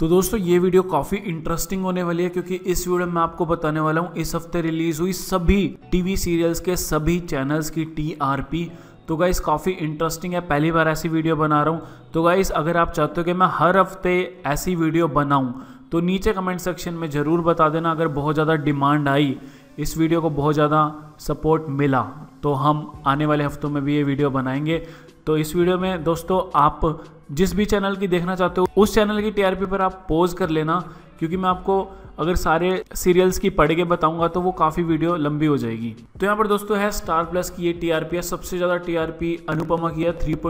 तो दोस्तों ये वीडियो काफ़ी इंटरेस्टिंग होने वाली है क्योंकि इस वीडियो में आपको बताने वाला हूँ इस हफ्ते रिलीज हुई सभी टीवी सीरियल्स के सभी चैनल्स की टीआरपी तो गाइस काफ़ी इंटरेस्टिंग है पहली बार ऐसी वीडियो बना रहा हूँ तो गाइस अगर आप चाहते हो कि मैं हर हफ्ते ऐसी वीडियो बनाऊँ तो नीचे कमेंट सेक्शन में ज़रूर बता देना अगर बहुत ज़्यादा डिमांड आई इस वीडियो को बहुत ज़्यादा सपोर्ट मिला तो हम आने वाले हफ्तों में भी ये वीडियो बनाएंगे तो इस वीडियो में दोस्तों आप जिस भी चैनल की देखना चाहते हो उस चैनल की टीआरपी पर आप पोज कर लेना क्योंकि मैं आपको अगर सारे सीरियल्स की पढ़ के बताऊंगा तो वो काफ़ी वीडियो लंबी हो जाएगी तो यहाँ पर दोस्तों है स्टार प्लस की ये टीआरपी है सबसे ज़्यादा टीआरपी अनुपमा की है 3.5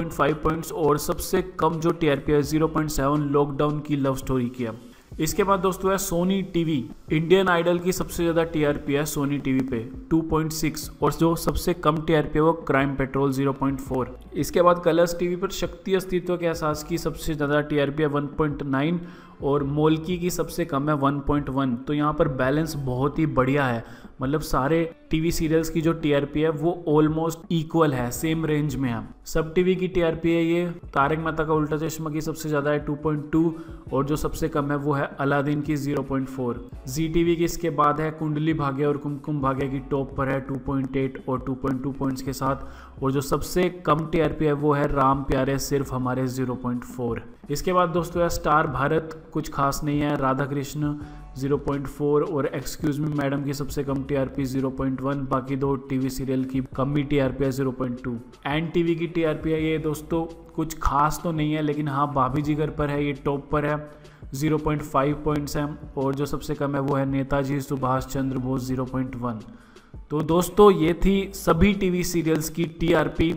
पॉइंट्स और सबसे कम जो टीआरपी है 0.7 लॉकडाउन की लव स्टोरी की है इसके बाद दोस्तों है सोनी टीवी इंडियन आइडल की सबसे ज़्यादा टीआरपी है सोनी टीवी पे 2.6 और जो सबसे कम टीआरपी है वो क्राइम पेट्रोल 0.4 इसके बाद कलर्स टीवी पर शक्ति अस्तित्व के एहसास की सबसे ज़्यादा टीआरपी है 1.9 और मोलकी की सबसे कम है 1.1 तो यहाँ पर बैलेंस बहुत ही बढ़िया है मतलब सारे टीवी सीरियल्स की जो टीआरपी है वो ऑलमोस्ट इक्वल है सेम रेंज में है सब टीवी की टीआरपी है ये तारक मेहता का उल्टा चश्मा की सबसे ज़्यादा है 2.2 और जो सबसे कम है वो है अलादीन की 0.4 जी टीवी की इसके बाद है कुंडली भाग्य और कुमकुम भाग्य की टॉप पर है 2.8 और 2.2 पॉइंट्स के साथ और जो सबसे कम टीआरपी है वो है राम प्यारे सिर्फ हमारे जीरो इसके बाद दोस्तों है स्टार भारत कुछ खास नहीं है राधा कृष्ण 0.4 और एक्सक्यूज मी मैडम की सबसे कम टीआरपी 0.1 बाकी दो टीवी सीरियल की कम ही टीआरपी है 0.2 एंड टीवी की टीआरपी है ये दोस्तों कुछ खास तो नहीं है लेकिन हाँ भाभी जिगर पर है ये टॉप पर है 0.5 पॉइंट्स हैं और जो सबसे कम है वो है नेताजी सुभाष चंद्र बोस 0.1 तो दोस्तों ये थी सभी टीवी सीरियल्स की टीआरपी